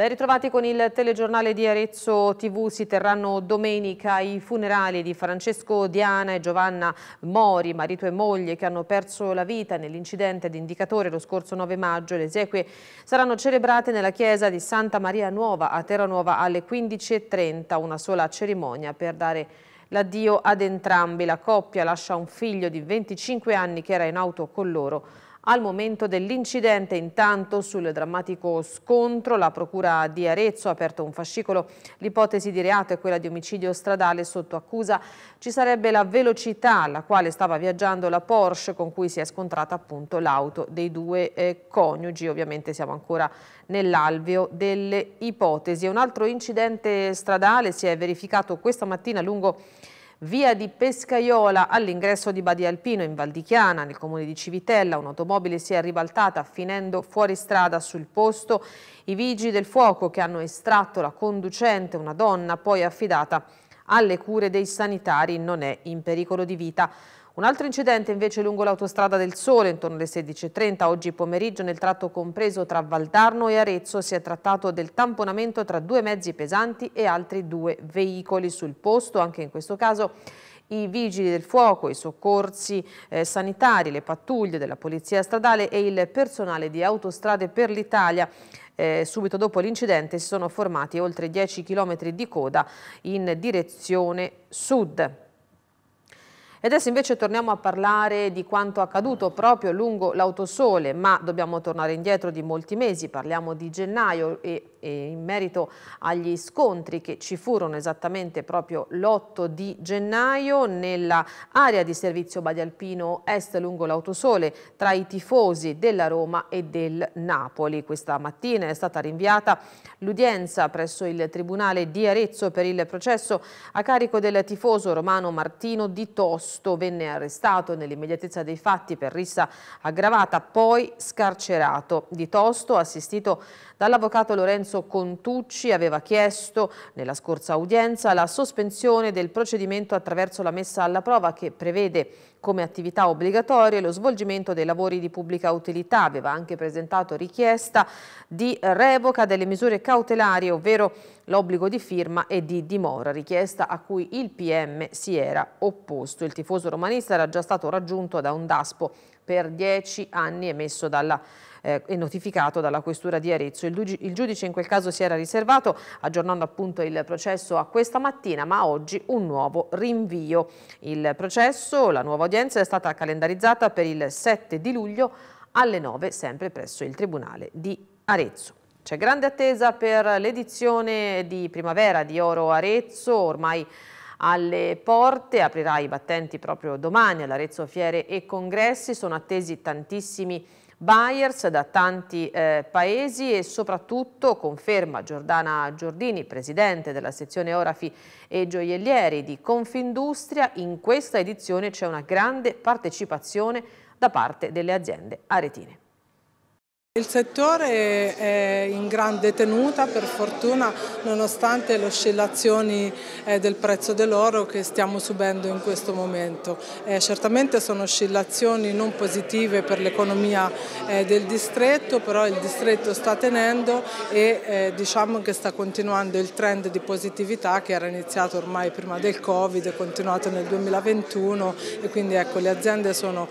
Ben ritrovati con il telegiornale di Arezzo TV, si terranno domenica i funerali di Francesco Diana e Giovanna Mori, marito e moglie che hanno perso la vita nell'incidente di indicatore lo scorso 9 maggio. Le esequie saranno celebrate nella chiesa di Santa Maria Nuova a Terranuova alle 15.30, una sola cerimonia per dare l'addio ad entrambi. La coppia lascia un figlio di 25 anni che era in auto con loro al momento dell'incidente, intanto, sul drammatico scontro, la Procura di Arezzo ha aperto un fascicolo. L'ipotesi di reato è quella di omicidio stradale sotto accusa. Ci sarebbe la velocità alla quale stava viaggiando la Porsche con cui si è scontrata appunto l'auto dei due eh, coniugi. Ovviamente siamo ancora nell'alveo delle ipotesi. Un altro incidente stradale si è verificato questa mattina lungo Via di Pescaiola all'ingresso di Badia Alpino in Valdichiana, nel comune di Civitella, un'automobile si è ribaltata finendo fuori strada sul posto. I vigili del fuoco che hanno estratto la conducente, una donna, poi affidata alle cure dei sanitari, non è in pericolo di vita. Un altro incidente invece lungo l'autostrada del Sole intorno alle 16.30 oggi pomeriggio nel tratto compreso tra Valdarno e Arezzo si è trattato del tamponamento tra due mezzi pesanti e altri due veicoli sul posto, anche in questo caso i vigili del fuoco, i soccorsi eh, sanitari, le pattuglie della polizia stradale e il personale di autostrade per l'Italia. Eh, subito dopo l'incidente si sono formati oltre 10 km di coda in direzione sud. E adesso invece torniamo a parlare di quanto accaduto proprio lungo l'autosole, ma dobbiamo tornare indietro di molti mesi, parliamo di gennaio e, e in merito agli scontri che ci furono esattamente proprio l'8 di gennaio nella area di servizio Badialpino Est lungo l'autosole tra i tifosi della Roma e del Napoli. Questa mattina è stata rinviata l'udienza presso il Tribunale di Arezzo per il processo a carico del tifoso romano Martino Di Tosso agosto venne arrestato nell'immediatezza dei fatti per rissa aggravata, poi scarcerato. Di Tosto, assistito dall'avvocato Lorenzo Contucci aveva chiesto nella scorsa udienza la sospensione del procedimento attraverso la messa alla prova che prevede come attività obbligatoria lo svolgimento dei lavori di pubblica utilità. Aveva anche presentato richiesta di revoca delle misure cautelari, ovvero l'obbligo di firma e di dimora, richiesta a cui il PM si era opposto. Il tifoso romanista era già stato raggiunto da un DASPO per dieci anni emesso dalla eh, e notificato dalla Questura di Arezzo. Il, il giudice in quel caso si era riservato, aggiornando appunto il processo a questa mattina, ma oggi un nuovo rinvio. Il processo, la nuova udienza è stata calendarizzata per il 7 di luglio alle 9, sempre presso il Tribunale di Arezzo. C'è grande attesa per l'edizione di primavera di Oro Arezzo, ormai alle porte, aprirà i battenti proprio domani all'Arezzo Fiere e Congressi, sono attesi tantissimi buyers da tanti eh, paesi e soprattutto conferma Giordana Giordini, presidente della sezione Orafi e Gioiellieri di Confindustria, in questa edizione c'è una grande partecipazione da parte delle aziende aretine. Il settore è in grande tenuta per fortuna nonostante le oscillazioni eh, del prezzo dell'oro che stiamo subendo in questo momento. Eh, certamente sono oscillazioni non positive per l'economia eh, del distretto, però il distretto sta tenendo e diciamo che sta continuando il trend di positività che era iniziato ormai prima del Covid, è continuato nel 2021 e quindi ecco, le aziende sono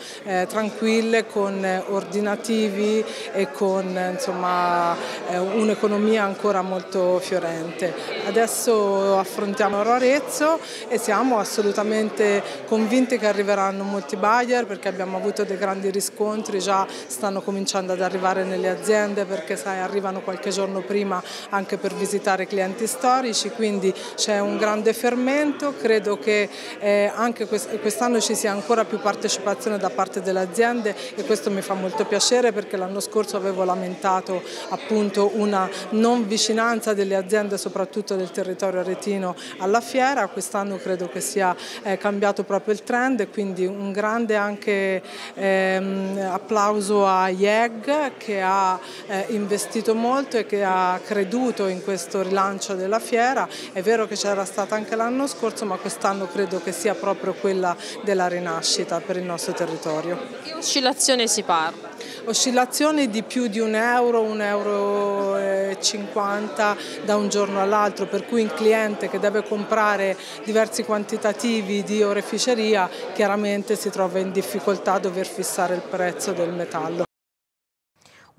tranquille con ordinativi e con insomma, eh, un'economia ancora molto fiorente. Adesso affrontiamo Arezzo e siamo assolutamente convinti che arriveranno molti buyer perché abbiamo avuto dei grandi riscontri, già stanno cominciando ad arrivare nelle aziende perché sai, arrivano qualche giorno prima anche per visitare clienti storici, quindi c'è un grande fermento, credo che eh, anche quest'anno ci sia ancora più partecipazione da parte delle aziende e questo mi fa molto piacere perché l'anno scorso avevo lamentato appunto una non vicinanza delle aziende soprattutto del territorio aretino alla fiera, quest'anno credo che sia eh, cambiato proprio il trend e quindi un grande anche ehm, applauso a IEG che ha eh, investito molto e che ha creduto in questo rilancio della fiera, è vero che c'era stata anche l'anno scorso ma quest'anno credo che sia proprio quella della rinascita per il nostro territorio. Di che oscillazione si parla? Oscillazioni di più di un euro, un euro e cinquanta da un giorno all'altro, per cui un cliente che deve comprare diversi quantitativi di oreficeria chiaramente si trova in difficoltà a dover fissare il prezzo del metallo.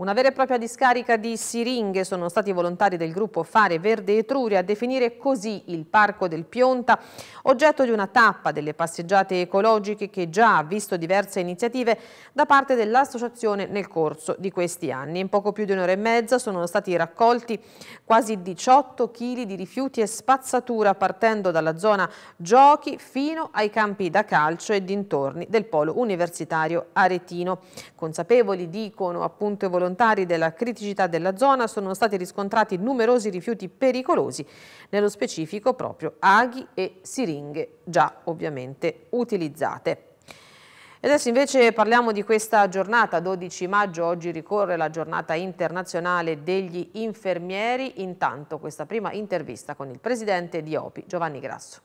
Una vera e propria discarica di siringhe sono stati i volontari del gruppo Fare Verde Etruria a definire così il Parco del Pionta, oggetto di una tappa delle passeggiate ecologiche che già ha visto diverse iniziative da parte dell'associazione nel corso di questi anni. In poco più di un'ora e mezza sono stati raccolti quasi 18 kg di rifiuti e spazzatura partendo dalla zona giochi fino ai campi da calcio e dintorni del polo universitario aretino. Consapevoli, dicono appunto i volontari, volontari della criticità della zona sono stati riscontrati numerosi rifiuti pericolosi, nello specifico proprio aghi e siringhe già ovviamente utilizzate. E adesso invece parliamo di questa giornata, 12 maggio, oggi ricorre la giornata internazionale degli infermieri, intanto questa prima intervista con il presidente di OPI, Giovanni Grasso.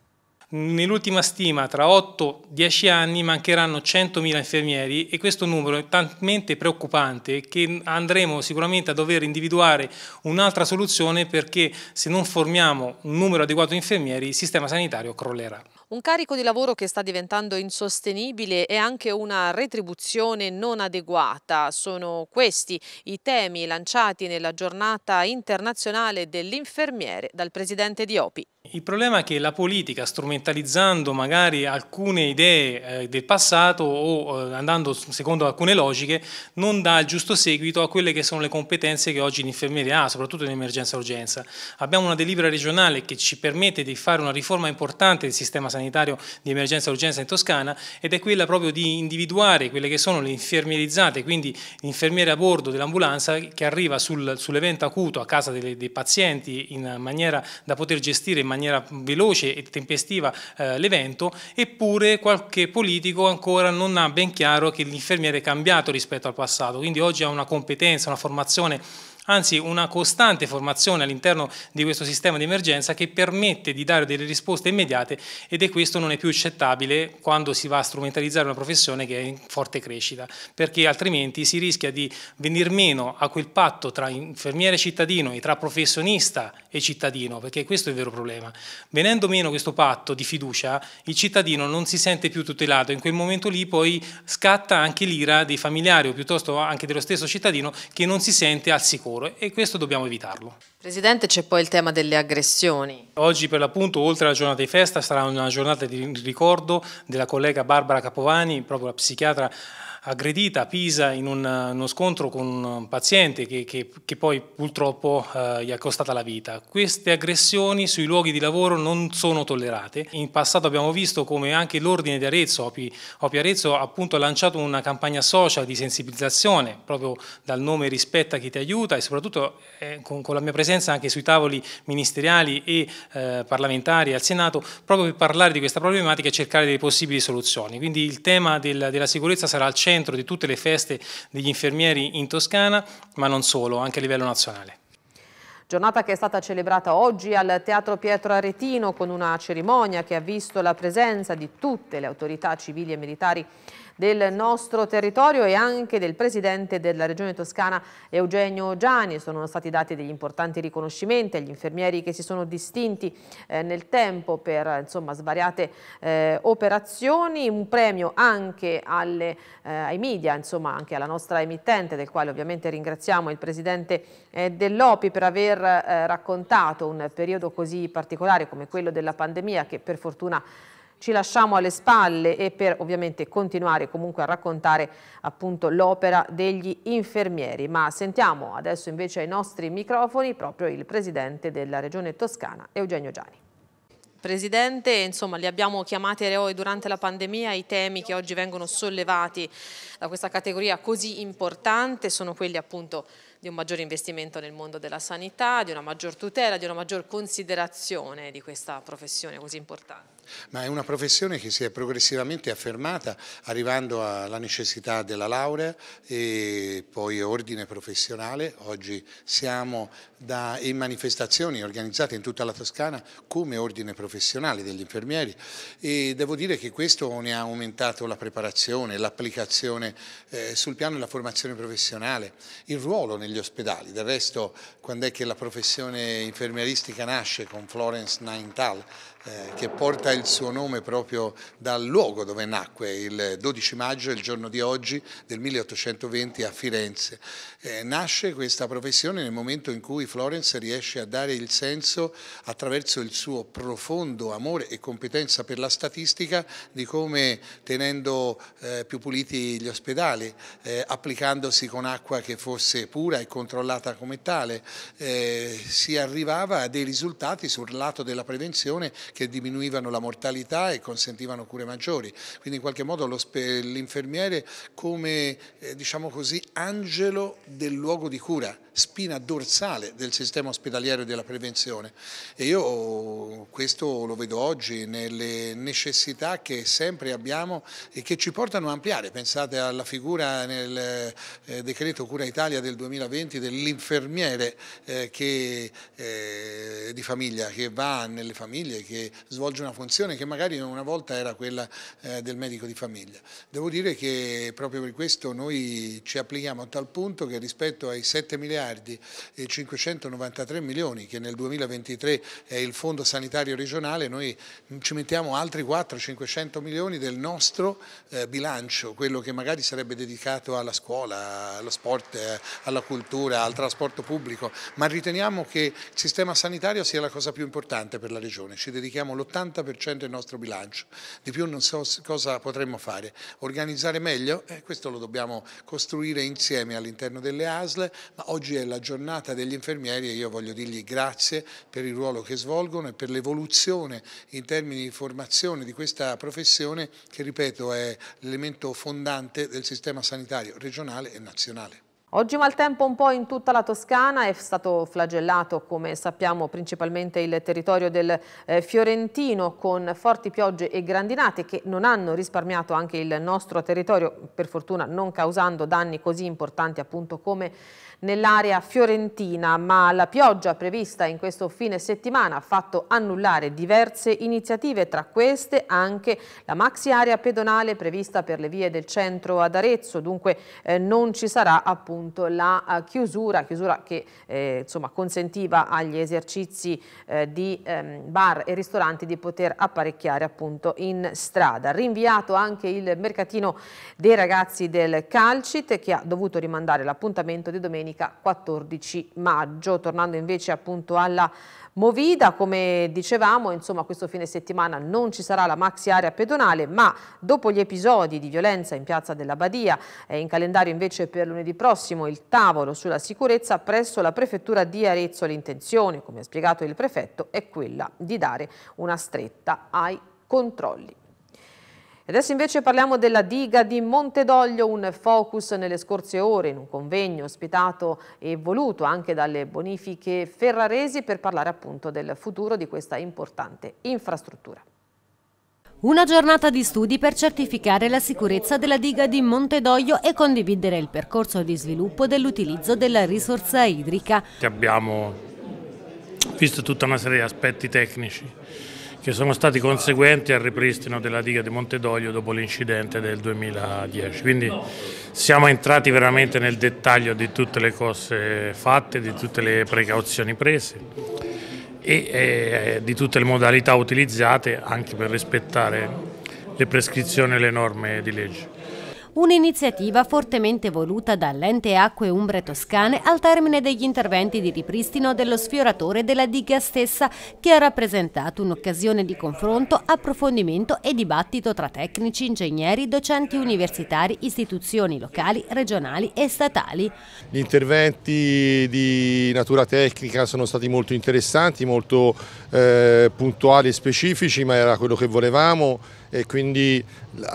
Nell'ultima stima, tra 8-10 anni mancheranno 100.000 infermieri e questo numero è talmente preoccupante che andremo sicuramente a dover individuare un'altra soluzione perché se non formiamo un numero adeguato di infermieri il sistema sanitario crollerà. Un carico di lavoro che sta diventando insostenibile e anche una retribuzione non adeguata. Sono questi i temi lanciati nella giornata internazionale dell'infermiere dal presidente di OPI. Il problema è che la politica, strumentalizzando magari alcune idee eh, del passato o eh, andando secondo alcune logiche, non dà il giusto seguito a quelle che sono le competenze che oggi l'infermieria ha, soprattutto in emergenza-urgenza. Abbiamo una delibera regionale che ci permette di fare una riforma importante del sistema sanitario di emergenza-urgenza in Toscana ed è quella proprio di individuare quelle che sono le infermierizzate, quindi l'infermiere a bordo dell'ambulanza che arriva sul, sull'evento acuto a casa delle, dei pazienti in maniera da poter gestire in maniera maniera veloce e tempestiva eh, l'evento, eppure qualche politico ancora non ha ben chiaro che l'infermiere è cambiato rispetto al passato, quindi oggi ha una competenza, una formazione anzi una costante formazione all'interno di questo sistema di emergenza che permette di dare delle risposte immediate ed è questo non è più accettabile quando si va a strumentalizzare una professione che è in forte crescita, perché altrimenti si rischia di venir meno a quel patto tra infermiere e cittadino e tra professionista e cittadino, perché questo è il vero problema. Venendo meno questo patto di fiducia, il cittadino non si sente più tutelato, in quel momento lì poi scatta anche l'ira dei familiari o piuttosto anche dello stesso cittadino che non si sente al sicuro lavoro e questo dobbiamo evitarlo. Presidente, c'è poi il tema delle aggressioni. Oggi per l'appunto, oltre alla giornata di festa, sarà una giornata di ricordo della collega Barbara Capovani, proprio la psichiatra aggredita a Pisa in un, uno scontro con un paziente che, che, che poi purtroppo eh, gli è costata la vita. Queste aggressioni sui luoghi di lavoro non sono tollerate. In passato abbiamo visto come anche l'Ordine di Arezzo, Opi, Opi Arezzo, appunto, ha lanciato una campagna social di sensibilizzazione proprio dal nome Rispetta chi ti aiuta e soprattutto eh, con, con, la mia presenza anche sui tavoli ministeriali e eh, parlamentari al Senato proprio per parlare di questa problematica e cercare delle possibili soluzioni. Quindi il tema del, della sicurezza sarà al centro centro di tutte le feste degli infermieri in Toscana, ma non solo, anche a livello nazionale. Giornata che è stata celebrata oggi al Teatro Pietro Aretino con una cerimonia che ha visto la presenza di tutte le autorità civili e militari del nostro territorio e anche del Presidente della Regione Toscana Eugenio Gianni. Sono stati dati degli importanti riconoscimenti agli infermieri che si sono distinti eh, nel tempo per insomma, svariate eh, operazioni, un premio anche alle, eh, ai media, insomma anche alla nostra emittente, del quale ovviamente ringraziamo il Presidente eh, dell'OPI per aver eh, raccontato un periodo così particolare come quello della pandemia che per fortuna ci lasciamo alle spalle e per ovviamente continuare comunque a raccontare appunto l'opera degli infermieri. Ma sentiamo adesso invece ai nostri microfoni proprio il presidente della regione toscana, Eugenio Gianni. Presidente, insomma li abbiamo chiamati eroi durante la pandemia, i temi che oggi vengono sollevati da questa categoria così importante sono quelli appunto di un maggior investimento nel mondo della sanità, di una maggior tutela, di una maggior considerazione di questa professione così importante. Ma è una professione che si è progressivamente affermata arrivando alla necessità della laurea e poi ordine professionale. Oggi siamo da, in manifestazioni organizzate in tutta la Toscana come ordine professionale degli infermieri e devo dire che questo ne ha aumentato la preparazione, l'applicazione eh, sul piano della formazione professionale, il ruolo negli degli ospedali. Del resto, quando è che la professione infermieristica nasce con Florence Nightingale, eh, che porta il suo nome proprio dal luogo dove nacque il 12 maggio, il giorno di oggi del 1820 a Firenze. Eh, nasce questa professione nel momento in cui Florence riesce a dare il senso attraverso il suo profondo amore e competenza per la statistica di come tenendo eh, più puliti gli ospedali, eh, applicandosi con acqua che fosse pura e controllata come tale, eh, si arrivava a dei risultati sul lato della prevenzione che diminuivano la mortalità e consentivano cure maggiori. Quindi in qualche modo l'infermiere come, eh, diciamo così, angelo del luogo di cura spina dorsale del sistema ospedaliero e della prevenzione e io questo lo vedo oggi nelle necessità che sempre abbiamo e che ci portano a ampliare, pensate alla figura nel eh, decreto Cura Italia del 2020 dell'infermiere eh, che, eh, di famiglia che va nelle famiglie, che svolge una funzione che magari una volta era quella del medico di famiglia. Devo dire che proprio per questo noi ci applichiamo a tal punto che rispetto ai 7 miliardi miliardi e 593 milioni che nel 2023 è il fondo sanitario regionale, noi ci mettiamo altri 400-500 milioni del nostro eh, bilancio, quello che magari sarebbe dedicato alla scuola, allo sport, eh, alla cultura, al trasporto pubblico, ma riteniamo che il sistema sanitario sia la cosa più importante per la regione, ci dedichiamo l'80% del nostro bilancio, di più non so cosa potremmo fare, organizzare meglio, eh, questo lo dobbiamo costruire insieme all'interno delle ASL, ma oggi è la giornata degli infermieri e io voglio dirgli grazie per il ruolo che svolgono e per l'evoluzione in termini di formazione di questa professione che, ripeto, è l'elemento fondante del sistema sanitario regionale e nazionale. Oggi maltempo un po' in tutta la Toscana, è stato flagellato come sappiamo principalmente il territorio del eh, Fiorentino con forti piogge e grandinate che non hanno risparmiato anche il nostro territorio, per fortuna non causando danni così importanti appunto come nell'area fiorentina, ma la pioggia prevista in questo fine settimana ha fatto annullare diverse iniziative, tra queste anche la maxi area pedonale prevista per le vie del centro ad Arezzo, dunque eh, non ci sarà appunto la eh, chiusura, chiusura che eh, insomma, consentiva agli esercizi eh, di ehm, bar e ristoranti di poter apparecchiare appunto in strada. Rinviato anche il mercatino dei ragazzi del Calcit che ha dovuto rimandare l'appuntamento di domenica domenica 14 maggio. Tornando invece appunto alla Movida, come dicevamo, insomma questo fine settimana non ci sarà la maxi area pedonale, ma dopo gli episodi di violenza in Piazza della Badia, è in calendario invece per lunedì prossimo il tavolo sulla sicurezza presso la prefettura di Arezzo. L'intenzione, come ha spiegato il prefetto, è quella di dare una stretta ai controlli. Adesso invece parliamo della diga di Montedoglio, un focus nelle scorse ore in un convegno ospitato e voluto anche dalle bonifiche ferraresi per parlare appunto del futuro di questa importante infrastruttura. Una giornata di studi per certificare la sicurezza della diga di Montedoglio e condividere il percorso di sviluppo dell'utilizzo della risorsa idrica. Abbiamo visto tutta una serie di aspetti tecnici che sono stati conseguenti al ripristino della diga di Montedoglio dopo l'incidente del 2010. Quindi siamo entrati veramente nel dettaglio di tutte le cose fatte, di tutte le precauzioni prese e eh, di tutte le modalità utilizzate anche per rispettare le prescrizioni e le norme di legge un'iniziativa fortemente voluta dall'ente Acque Umbre Toscane al termine degli interventi di ripristino dello sfioratore della diga stessa che ha rappresentato un'occasione di confronto, approfondimento e dibattito tra tecnici, ingegneri, docenti universitari, istituzioni locali, regionali e statali. Gli interventi di natura tecnica sono stati molto interessanti, molto eh, puntuali e specifici, ma era quello che volevamo e quindi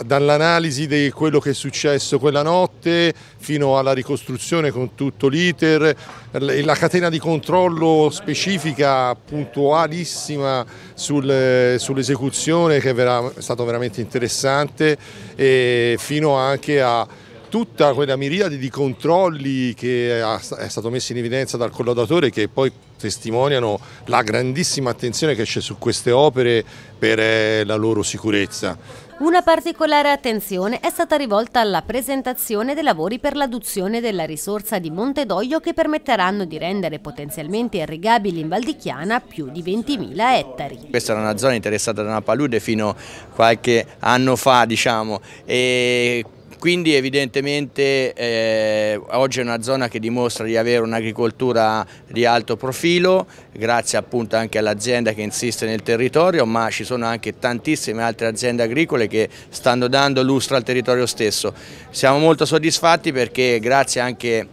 dall'analisi di quello che è successo quella notte fino alla ricostruzione con tutto l'iter la catena di controllo specifica puntualissima sul, sull'esecuzione che è, vera, è stato veramente interessante e fino anche a tutta quella miriade di controlli che è stato messo in evidenza dal collaudatore che poi testimoniano la grandissima attenzione che c'è su queste opere per eh, la loro sicurezza. Una particolare attenzione è stata rivolta alla presentazione dei lavori per l'adduzione della risorsa di Montedoglio che permetteranno di rendere potenzialmente irrigabili in Valdichiana più di 20.000 ettari. Questa era una zona interessata da una palude fino a qualche anno fa diciamo e quindi evidentemente eh, oggi è una zona che dimostra di avere un'agricoltura di alto profilo grazie appunto anche all'azienda che insiste nel territorio ma ci sono anche tantissime altre aziende agricole che stanno dando lustro al territorio stesso. Siamo molto soddisfatti perché grazie anche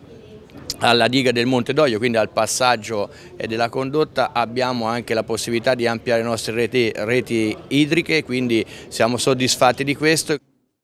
alla diga del Monte d'Oglio, quindi al passaggio eh, della condotta, abbiamo anche la possibilità di ampliare le nostre reti, reti idriche, quindi siamo soddisfatti di questo.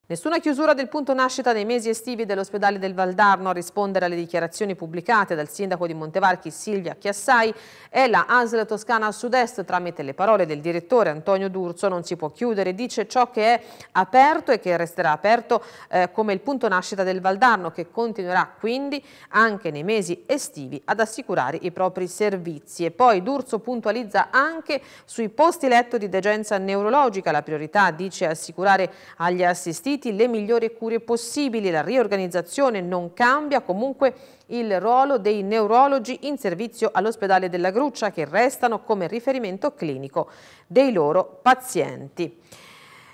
Nessuna chiusura del punto nascita nei mesi estivi dell'ospedale del Valdarno a rispondere alle dichiarazioni pubblicate dal sindaco di Montevarchi Silvia Chiassai è la ASL Toscana Sud-Est tramite le parole del direttore Antonio D'Urso non si può chiudere, dice ciò che è aperto e che resterà aperto eh, come il punto nascita del Valdarno che continuerà quindi anche nei mesi estivi ad assicurare i propri servizi e poi D'Urso puntualizza anche sui posti letto di degenza neurologica, la priorità dice assicurare agli assistiti garantiti le migliori cure possibili. La riorganizzazione non cambia comunque il ruolo dei neurologi in servizio all'ospedale della Gruccia che restano come riferimento clinico dei loro pazienti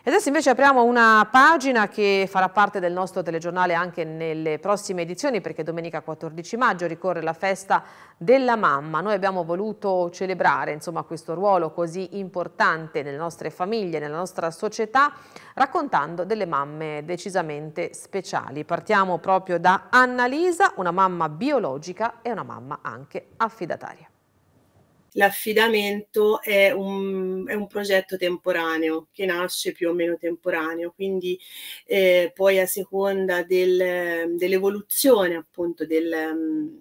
adesso invece apriamo una pagina che farà parte del nostro telegiornale anche nelle prossime edizioni perché domenica 14 maggio ricorre la festa della mamma. Noi abbiamo voluto celebrare insomma, questo ruolo così importante nelle nostre famiglie, nella nostra società, raccontando delle mamme decisamente speciali. Partiamo proprio da Annalisa, una mamma biologica e una mamma anche affidataria. L'affidamento è un, è un, progetto temporaneo che nasce più o meno temporaneo, quindi eh, poi a seconda del, dell'evoluzione appunto del,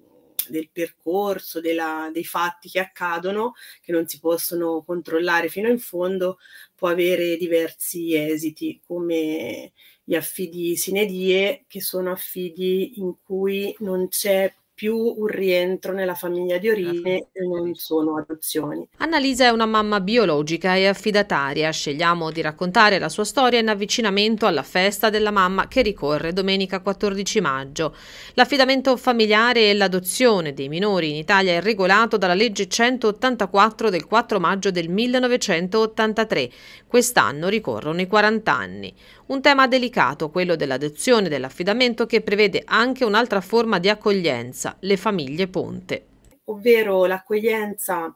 del percorso, della, dei fatti che accadono, che non si possono controllare fino in fondo, può avere diversi esiti, come gli affidi sinedie, che sono affidi in cui non c'è più un rientro nella famiglia di origine e non sono adozioni. Annalisa è una mamma biologica e affidataria. Scegliamo di raccontare la sua storia in avvicinamento alla festa della mamma che ricorre domenica 14 maggio. L'affidamento familiare e l'adozione dei minori in Italia è regolato dalla legge 184 del 4 maggio del 1983. Quest'anno ricorrono i 40 anni. Un tema delicato, quello dell'adozione e dell'affidamento che prevede anche un'altra forma di accoglienza, le famiglie ponte. Ovvero l'accoglienza,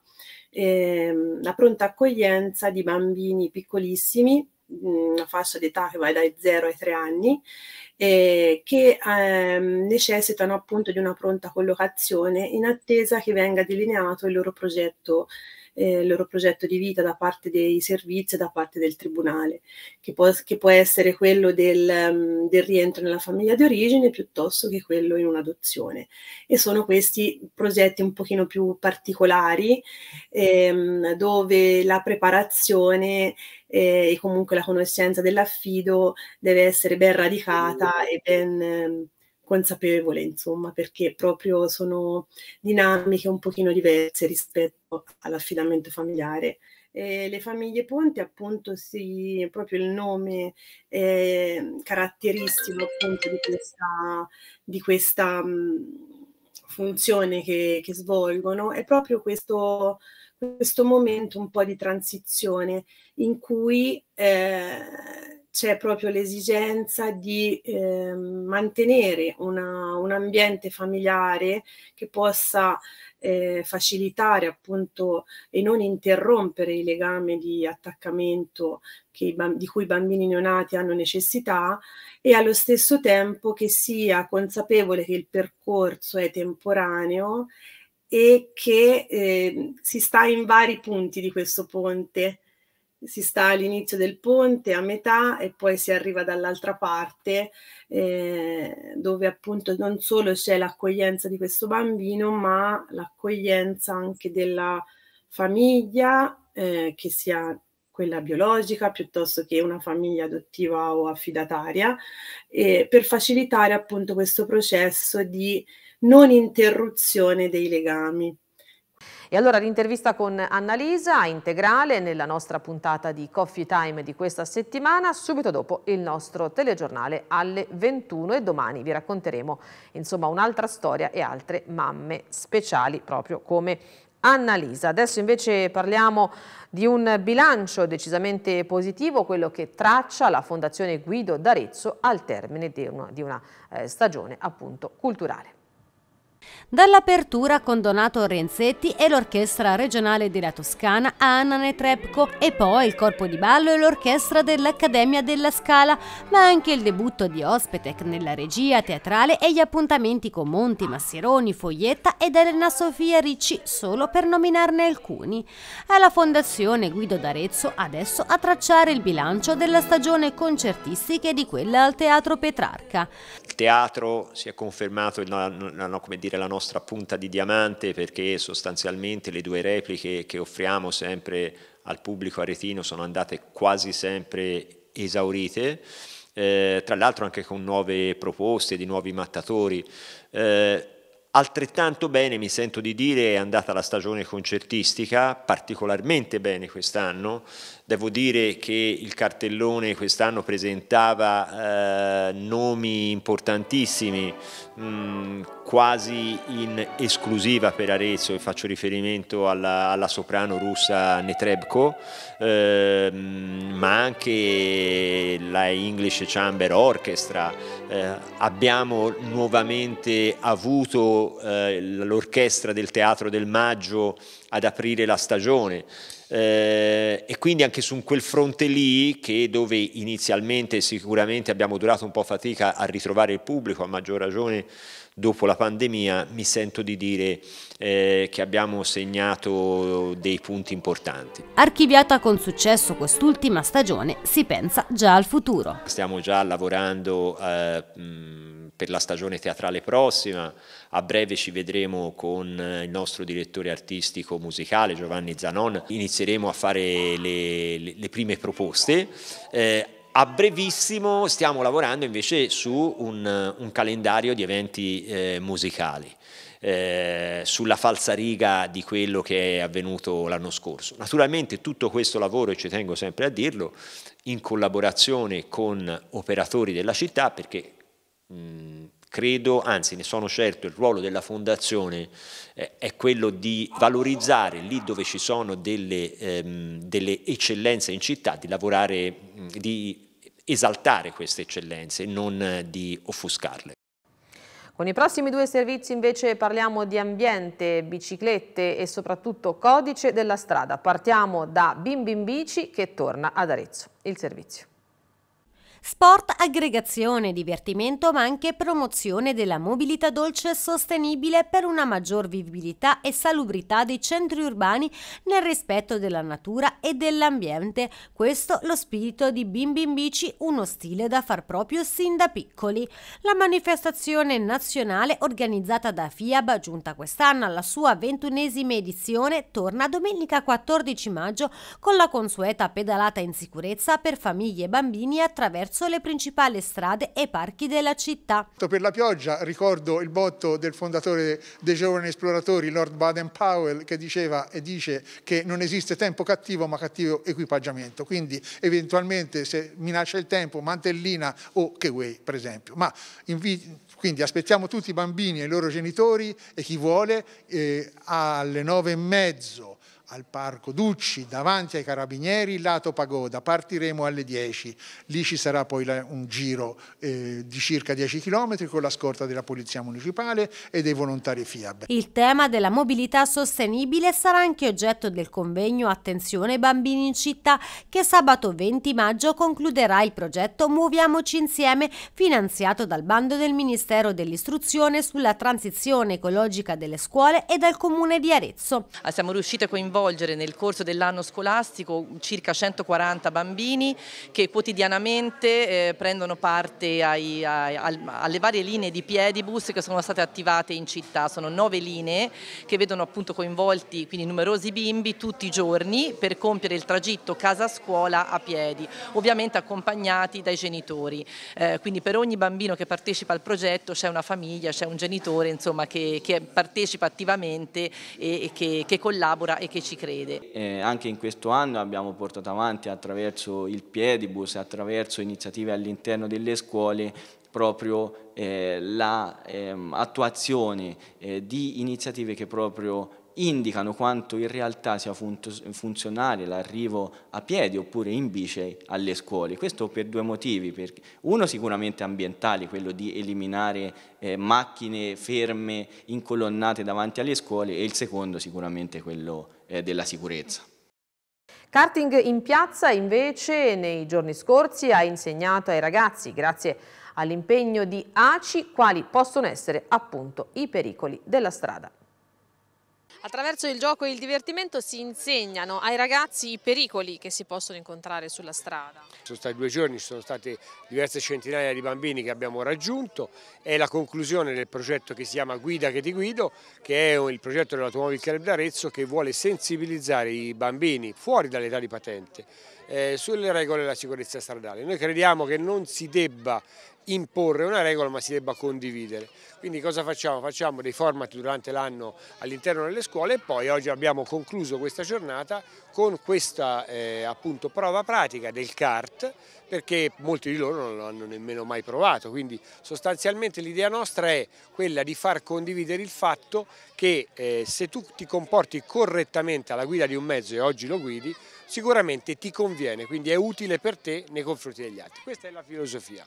eh, la pronta accoglienza di bambini piccolissimi mm, una fascia d'età che va dai 0 ai 3 anni, eh, che ehm, necessitano appunto di una pronta collocazione in attesa che venga delineato il loro progetto eh, il loro progetto di vita da parte dei servizi e da parte del tribunale, che può, che può essere quello del, mm, del, rientro nella famiglia di origine piuttosto che quello in un'adozione. E sono questi progetti un pochino più particolari ehm, dove la preparazione eh, e comunque la conoscenza dell'affido deve essere ben radicata e ben... Ehm, consapevole, insomma, perché proprio sono dinamiche un pochino diverse rispetto all'affidamento familiare. Eh, le famiglie ponte, appunto, sì, proprio il nome eh, caratteristico appunto di questa, di questa mh, funzione che, che, svolgono è proprio questo, questo momento un po' di transizione in cui eh, c'è proprio l'esigenza di eh, mantenere una, un ambiente familiare che possa eh, facilitare appunto e non interrompere i legami di attaccamento i, di cui i bambini neonati hanno necessità e allo stesso tempo che sia consapevole che il percorso è temporaneo e che eh, si sta in vari punti di questo ponte si sta all'inizio del ponte, a metà e poi si arriva dall'altra parte eh, dove appunto non solo c'è l'accoglienza di questo bambino ma l'accoglienza anche della famiglia eh, che sia quella biologica piuttosto che una famiglia adottiva o affidataria eh, per facilitare appunto questo processo di non interruzione dei legami. E allora l'intervista con Annalisa, integrale, nella nostra puntata di Coffee Time di questa settimana, subito dopo il nostro telegiornale alle 21 e domani vi racconteremo insomma un'altra storia e altre mamme speciali proprio come Annalisa. Adesso invece parliamo di un bilancio decisamente positivo, quello che traccia la Fondazione Guido d'Arezzo al termine di una, di una eh, stagione appunto culturale. Dall'apertura con Donato Renzetti e l'Orchestra Regionale della Toscana Anane Trepco e poi il corpo di ballo e l'orchestra dell'Accademia della Scala, ma anche il debutto di Ospetec nella regia teatrale e gli appuntamenti con Monti, Masseroni, Foglietta ed Elena Sofia Ricci, solo per nominarne alcuni. È la Fondazione Guido d'Arezzo adesso a tracciare il bilancio della stagione concertistica e di quella al Teatro Petrarca. Il teatro si è confermato, no, no, no, come dire, dire, la nostra punta di diamante perché sostanzialmente le due repliche che offriamo sempre al pubblico aretino sono andate quasi sempre esaurite, eh, tra l'altro anche con nuove proposte di nuovi mattatori. Eh, Altrettanto bene, mi sento di dire, è andata la stagione concertistica, particolarmente bene quest'anno. Devo dire che il cartellone quest'anno presentava eh, nomi importantissimi, mh, mm, quasi in esclusiva per Arezzo, e faccio riferimento alla, alla soprano russa Netrebko, eh, ma anche la English Chamber Orchestra. Eh, abbiamo nuovamente avuto eh, l'orchestra del Teatro del Maggio ad aprire la stagione. Eh, e quindi anche su quel fronte lì, che dove inizialmente sicuramente abbiamo durato un po' fatica a ritrovare il pubblico, a maggior ragione dopo la pandemia, mi sento di dire eh, che abbiamo segnato dei punti importanti. Archiviata con successo quest'ultima stagione, si pensa già al futuro. Stiamo già lavorando. Eh, mh, per la stagione teatrale prossima. A breve ci vedremo con eh, il nostro direttore artistico musicale Giovanni Zanon, inizieremo a fare le, le, le prime proposte. Eh, a brevissimo stiamo lavorando invece su un, un calendario di eventi eh, musicali. Eh, sulla falsariga di quello che è avvenuto l'anno scorso. Naturalmente tutto questo lavoro, e ci tengo sempre a dirlo, in collaborazione con operatori della città, perché Mm, credo, anzi ne sono certo, il ruolo della fondazione eh, è quello di valorizzare lì dove ci sono delle, ehm, delle eccellenze in città, di lavorare, mm, di esaltare queste eccellenze e non di offuscarle. Con i prossimi due servizi invece parliamo di ambiente, biciclette e soprattutto codice della strada. Partiamo da Bim Bim Bici che torna ad Arezzo. Il servizio. Sport, aggregazione, divertimento ma anche promozione della mobilità dolce e sostenibile per una maggior vivibilità e salubrità dei centri urbani nel rispetto della natura e dell'ambiente. Questo lo spirito di Bim Bim Bici, uno stile da far proprio sin da piccoli. La manifestazione nazionale organizzata da FIAB, giunta quest'anno alla sua ventunesima edizione, torna domenica 14 maggio con la consueta pedalata in sicurezza per famiglie e bambini attraverso verso le principali strade e parchi della città. Per la pioggia ricordo il botto del fondatore dei giovani esploratori, Lord Baden-Powell, che diceva e dice che non esiste tempo cattivo ma cattivo equipaggiamento, quindi eventualmente se minaccia il tempo Mantellina o Keway per esempio. Ma quindi aspettiamo tutti i bambini e i loro genitori e chi vuole eh, alle nove e mezzo al Parco Ducci, davanti ai Carabinieri, lato Pagoda. Partiremo alle 10. Lì ci sarà poi un giro eh, di circa 10 km con la scorta della Polizia Municipale e dei volontari FIAB. Il tema della mobilità sostenibile sarà anche oggetto del convegno Attenzione bambini in città che sabato 20 maggio concluderà il progetto Muoviamoci insieme finanziato dal bando del Ministero dell'Istruzione sulla transizione ecologica delle scuole e dal Comune di Arezzo. Ah, siamo riusciti a coinvolgere coinvolgere nel corso dell'anno scolastico circa 140 bambini che quotidianamente eh, prendono parte ai, ai, alle varie linee di piedibus che sono state attivate in città. Sono nove linee che vedono appunto coinvolti quindi numerosi bimbi tutti i giorni per compiere il tragitto casa-scuola a piedi, ovviamente accompagnati dai genitori. Eh, quindi per ogni bambino che partecipa al progetto c'è una famiglia, c'è un genitore insomma, che, che partecipa attivamente e, e che, che collabora e che ci ci crede. Eh, anche in questo anno abbiamo portato avanti attraverso il Piedibus, attraverso iniziative all'interno delle scuole, proprio eh, l'attuazione la, ehm, eh, di iniziative che proprio indicano quanto in realtà sia funzionale l'arrivo a piedi oppure in bici alle scuole. Questo per due motivi, uno sicuramente ambientale, quello di eliminare eh, macchine ferme incolonnate davanti alle scuole e il secondo sicuramente quello eh, della sicurezza. Karting in piazza invece nei giorni scorsi ha insegnato ai ragazzi, grazie all'impegno di ACI, quali possono essere appunto i pericoli della strada. Attraverso il gioco e il divertimento si insegnano ai ragazzi i pericoli che si possono incontrare sulla strada. Sono stati due giorni, ci sono state diverse centinaia di bambini che abbiamo raggiunto, è la conclusione del progetto che si chiama Guida che ti guido, che è il progetto dell'Automobile Club d'Arezzo che vuole sensibilizzare i bambini fuori dall'età di patente eh, sulle regole della sicurezza stradale. Noi crediamo che non si debba imporre una regola ma si debba condividere. Quindi cosa facciamo? Facciamo dei format durante l'anno all'interno delle scuole e poi oggi abbiamo concluso questa giornata con questa eh, appunto prova pratica del CART perché molti di loro non l'hanno nemmeno mai provato, quindi sostanzialmente l'idea nostra è quella di far condividere il fatto che eh, se tu ti comporti correttamente alla guida di un mezzo e oggi lo guidi, sicuramente ti conviene, quindi è utile per te nei confronti degli altri. Questa è la filosofia.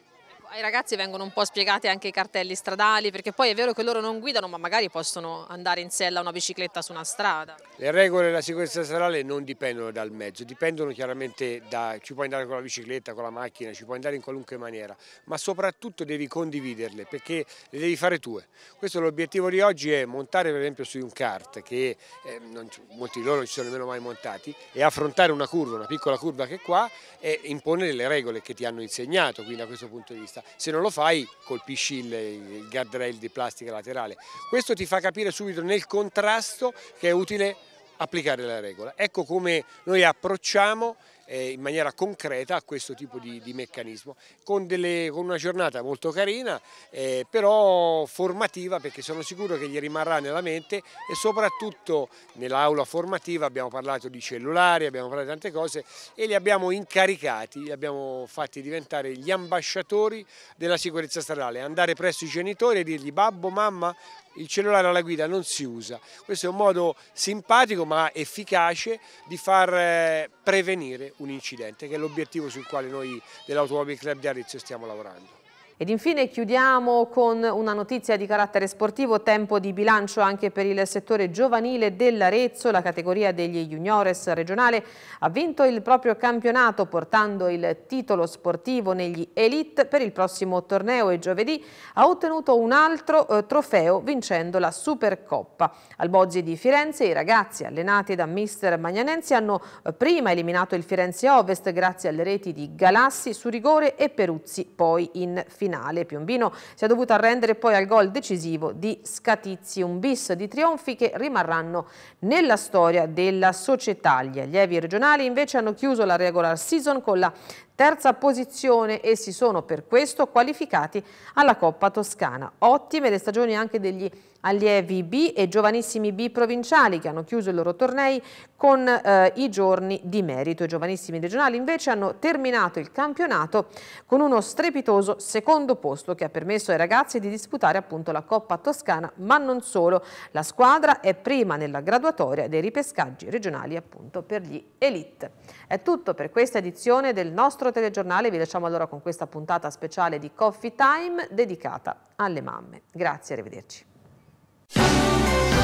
Ai ragazzi vengono un po' spiegati anche i cartelli stradali, perché poi è vero che loro non guidano, ma magari possono andare in sella una bicicletta su una strada. Le regole della sicurezza stradale non dipendono dal mezzo, dipendono chiaramente da... ci puoi andare con la bicicletta, con la macchina, ci puoi andare in qualunque maniera, ma soprattutto devi condividerle, perché le devi fare tue. Questo è l'obiettivo di oggi è montare per esempio su un kart, che eh, non, molti di loro non ci sono nemmeno mai montati, e affrontare una curva, una piccola curva che è qua, e impone le regole che ti hanno insegnato, quindi da questo punto di vista basta, se non lo fai colpisci il, il guardrail di plastica laterale. Questo ti fa capire subito nel contrasto che è utile applicare la regola. Ecco come noi approcciamo eh, in maniera concreta a questo tipo di, di meccanismo, con, delle, con, una giornata molto carina, eh, però formativa perché sono sicuro che gli rimarrà nella mente e soprattutto nell'aula formativa abbiamo parlato di cellulari, abbiamo parlato di tante cose e li abbiamo incaricati, li abbiamo fatti diventare gli ambasciatori della sicurezza stradale, andare presso i genitori e dirgli babbo, mamma, il cellulare alla guida non si usa. Questo è un modo simpatico ma efficace di far eh, prevenire un incidente, che è l'obiettivo sul quale noi dell'Automobile Club di Arezzo stiamo lavorando. Ed infine chiudiamo con una notizia di carattere sportivo, tempo di bilancio anche per il settore giovanile dell'Arezzo, la categoria degli juniores regionale ha vinto il proprio campionato portando il titolo sportivo negli Elite per il prossimo torneo e giovedì ha ottenuto un altro eh, trofeo vincendo la Supercoppa. Al Bozzi di Firenze i ragazzi allenati da mister Magnanensi hanno eh, prima eliminato il Firenze Ovest grazie alle reti di Galassi su rigore e Peruzzi poi in finale finale. Piombino si è dovuto arrendere poi al gol decisivo di Scatizzi, un bis di trionfi che rimarranno nella storia della società. Gli allievi regionali invece hanno chiuso la regular season con la terza posizione e si sono per questo qualificati alla Coppa Toscana. Ottime le stagioni anche degli allievi B e giovanissimi B provinciali che hanno chiuso i loro tornei con eh, i giorni di merito. I giovanissimi regionali invece hanno terminato il campionato con uno strepitoso secondo posto che ha permesso ai ragazzi di disputare appunto la Coppa Toscana, ma non solo. La squadra è prima nella graduatoria dei ripescaggi regionali appunto per gli elite. È tutto per questa edizione del nostro nostro telegiornale. Vi lasciamo allora con questa puntata speciale di Coffee Time dedicata alle mamme. Grazie, arrivederci.